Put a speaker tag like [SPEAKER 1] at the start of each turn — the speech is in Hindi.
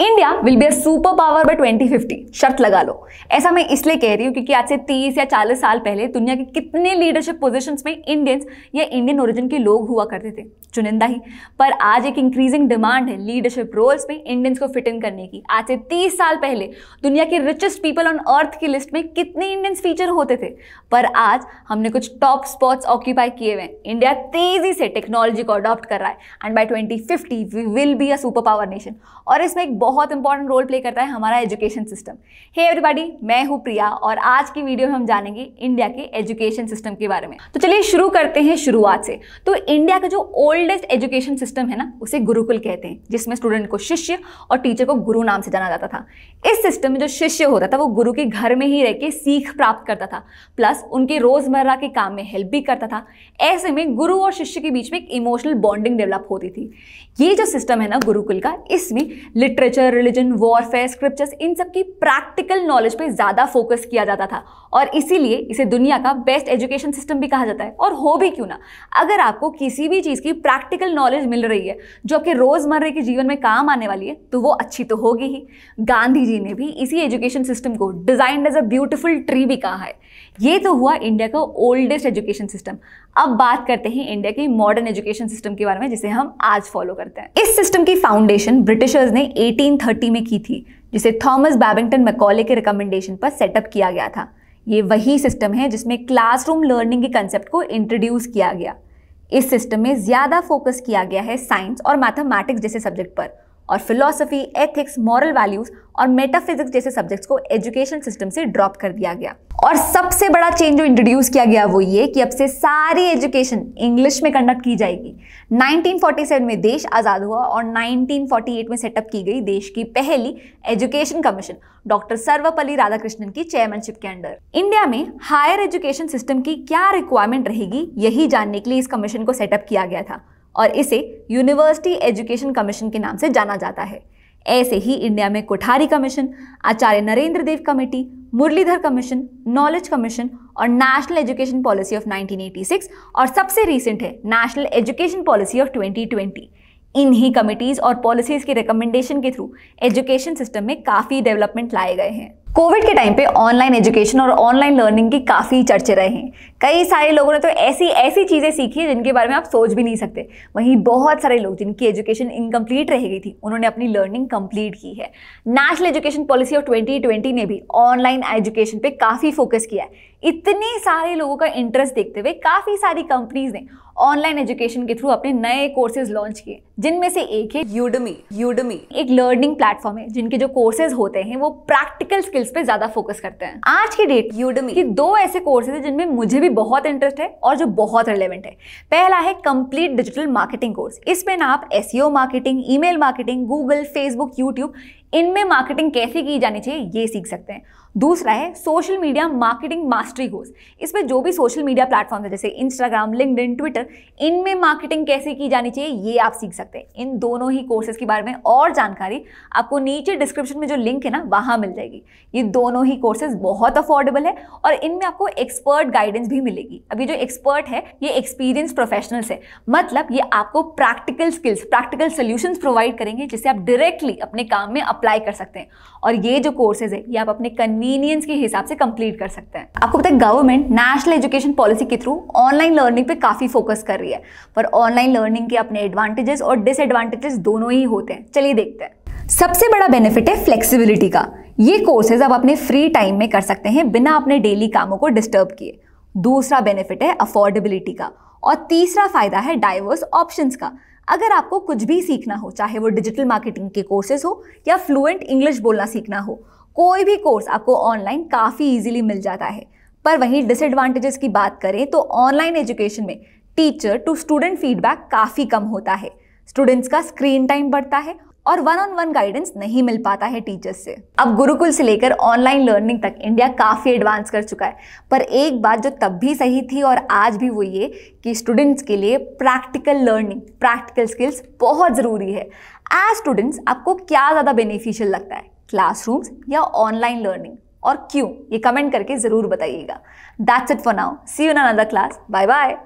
[SPEAKER 1] India will be a super power by 2050 शर्त लगा लो ऐसा मैं इसलिए कह रही हूँ क्योंकि आज से 30 या 40 साल पहले दुनिया के कितने लीडरशिप पोजीशंस में इंडियंस या इंडियन ओरिजिन के लोग हुआ करते थे चुनिंदा ही पर आज एक इंक्रीजिंग डिमांड है लीडरशिप रोल्स में इंडियंस को फिट इन करने की आज से 30 साल पहले दुनिया के रिचेस्ट पीपल ऑन अर्थ की लिस्ट में कितने इंडियंस फीचर होते थे पर आज हमने कुछ टॉप स्पॉट्स ऑक्यूपाई किए हुए हैं इंडिया तेजी से टेक्नोलॉजी को अडॉप्ट कर रहा है and by twenty we will be a super power nation और इसमें एक बहुत इंपॉर्टेंट रोल प्ले करता है हमारा एजुकेशन सिस्टम हे एवरीबॉडी मैं हूँ प्रिया और आज की वीडियो में हम जानेंगे इंडिया के एजुकेशन सिस्टम के बारे में तो चलिए शुरू करते हैं शुरुआत से तो इंडिया का जो ओल्डेस्ट एजुकेशन सिस्टम है ना उसे गुरुकुल कहते हैं जिसमें स्टूडेंट को शिष्य और टीचर को गुरु नाम से जाना जाता था इस सिस्टम में जो शिष्य होता था वो गुरु के घर में ही रह के सीख प्राप्त करता था प्लस उनके रोजमर्रा के काम में हेल्प भी करता था ऐसे में गुरु और शिष्य के बीच में एक इमोशनल बॉन्डिंग डेवलप होती थी ये जो सिस्टम है ना गुरुकुल का इसमें literature literature religion warfare scriptures इन सब की प्रैक्टिकल नॉलेज पे ज़्यादा फोकस किया जाता था और इसीलिए इसे दुनिया का बेस्ट एजुकेशन सिस्टम भी कहा जाता है और हो भी क्यों ना अगर आपको किसी भी चीज़ की प्रैक्टिकल नॉलेज मिल रही है जो आपके रोज़मर्रे के जीवन में काम आने वाली है तो वो अच्छी तो होगी ही गांधी जी ने भी इसी एजुकेशन सिस्टम को designed as a beautiful tree भी कहा है ये तो हुआ इंडिया का ओल्डेस्ट एजुकेशन सिस्टम अब बात करते हैं इंडिया के मॉडर्न एजुकेशन सिस्टम के बारे में जिसे हम आज फॉलो करते हैं इस सिस्टम की फाउंडेशन ब्रिटिशर्स ने 1830 में की थी जिसे थॉमस बैबिंगटन मैकॉले के रिकमेंडेशन पर सेटअप किया गया था ये वही सिस्टम है जिसमें क्लासरूम लर्निंग के कंसेप्ट को इंट्रोड्यूस किया गया इस सिस्टम में ज़्यादा फोकस किया गया है साइंस और मैथमेटिक्स जैसे सब्जेक्ट पर और फिलोसफी एथिक्स मॉरल वैल्यूज और मेटाफिजिक्स जैसे सब्जेक्ट्स को एजुकेशन सिस्टम से ड्रॉप कर दिया गया और सबसे बड़ा चेंज जो इंट्रोड्यूस किया गया वो ये कि अब से सारी एजुकेशन इंग्लिश में कंडक्ट की जाएगी 1947 में देश आज़ाद हुआ और 1948 में सेटअप की गई देश की पहली education commission doctor Sarvepalli Radhakrishnan की चेयरमैनशिप के अंडर इंडिया में हायर एजुकेशन सिस्टम की क्या रिक्वायरमेंट रहेगी यही जानने के लिए इस कमीशन को सेटअप किया गया था और इसे यूनिवर्सिटी एजुकेशन कमीशन के नाम से जाना जाता है ऐसे ही इंडिया में Kothari commission Acharya Narendra Dev committee Muralidhar commission knowledge commission और नेशनल एजुकेशन पॉलिसी ऑफ 1986 और सबसे रीसेंट है नेशनल एजुकेशन पॉलिसी ऑफ 2020 इन्हीं कमिटीज़ और पॉलिसीज़ के रिकमेंडेशन के थ्रू एजुकेशन सिस्टम में काफ़ी डेवलपमेंट लाए गए हैं कोविड के टाइम पे ऑनलाइन एजुकेशन और ऑनलाइन लर्निंग की काफ़ी चर्चे रहे हैं कई सारे लोगों ने तो ऐसी ऐसी चीज़ें सीखी हैं जिनके बारे में आप सोच भी नहीं सकते वहीं बहुत सारे लोग जिनकी एजुकेशन इनकम्प्लीट रह गई थी उन्होंने अपनी लर्निंग कंप्लीट की है नेशनल एजुकेशन पॉलिसी ऑफ 2020 ने भी ऑनलाइन एजुकेशन पे काफ़ी फोकस किया है इतने सारे लोगों का इंटरेस्ट देखते हुए काफ़ी सारी कंपनीज ने ऑनलाइन एजुकेशन के थ्रू अपने नए कोर्सेज लॉन्च किए जिनमें से एक है यूडमी यूडमी एक लर्निंग प्लेटफॉर्म है जिनके जो कोर्सेज होते हैं वो प्रैक्टिकल स्किल स्किल्स पे ज्यादा फोकस करते हैं आज की डेट यूडमी की दो ऐसे कोर्सेज है जिनमें मुझे भी बहुत इंटरेस्ट है और जो बहुत रिलेवेंट है पहला है कंप्लीट डिजिटल मार्केटिंग कोर्स इसमें ना आप S marketing e marketing Google Facebook YouTube इनमें मार्केटिंग कैसे की जानी चाहिए ये सीख सकते हैं दूसरा है social media marketing mastery course इसमें जो भी सोशल मीडिया प्लेटफॉर्म है जैसे इंस्टाग्राम लिंकड ट्विटर इनमें मार्केटिंग कैसे की जानी चाहिए ये आप सीख सकते हैं इन दोनों ही कोर्सेज के बारे में और जानकारी आपको नीचे डिस्क्रिप्शन में जो लिंक है ना वहाँ मिल जाएगी ये दोनों ही कोर्सेज बहुत अफोर्डेबल है और इनमें आपको एक्सपर्ट गाइडेंस भी मिलेगी अब ये जो एक्सपर्ट है ये एक्सपीरियंस प्रोफेशनल्स है मतलब ये आपको practical skills practical solution provide करेंगे जिससे आप डायरेक्टली अपने काम में अप्लाई कर सकते हैं और ये जो कोर्सेज है ये आप अपने कन्वीनियंस के हिसाब से कंप्लीट कर सकते हैं आपको पता है गवर्नमेंट नेशनल एजुकेशन पॉलिसी के थ्रू ऑनलाइन लर्निंग पे काफ़ी फोकस कर रही है पर ऑनलाइन लर्निंग के अपने एडवांटेजेस और डिसएडवांटेजेस दोनों ही होते हैं चलिए देखते हैं सबसे बड़ा बेनिफिट है फ्लेक्सिबिलिटी का ये कोर्सेज आप अपने फ्री टाइम में कर सकते हैं बिना अपने डेली कामों को डिस्टर्ब किए दूसरा बेनिफिट है अफोर्डेबिलिटी का और तीसरा फायदा है डाइवर्स ऑप्शंस का अगर आपको कुछ भी सीखना हो चाहे वो डिजिटल मार्केटिंग के कोर्सेज हो या फ्लुएंट इंग्लिश बोलना सीखना हो कोई भी कोर्स आपको ऑनलाइन काफ़ी ईजिली मिल जाता है पर वहीं डिसएडवांटेजेस की बात करें तो ऑनलाइन एजुकेशन में टीचर टू स्टूडेंट फीडबैक काफ़ी कम होता है स्टूडेंट्स का स्क्रीन टाइम बढ़ता है और वन ऑन वन गाइडेंस नहीं मिल पाता है टीचर्स से अब गुरुकुल से लेकर ऑनलाइन लर्निंग तक इंडिया काफ़ी एडवांस कर चुका है पर एक बात जो तब भी सही थी और आज भी वो ये कि स्टूडेंट्स के लिए प्रैक्टिकल लर्निंग प्रैक्टिकल स्किल्स बहुत ज़रूरी है एज स्टूडेंट्स आपको क्या ज़्यादा बेनिफिशियल लगता है क्लासरूम्स या ऑनलाइन लर्निंग और क्यों ये कमेंट करके ज़रूर बताइएगा that's it for now see you in another class bye bye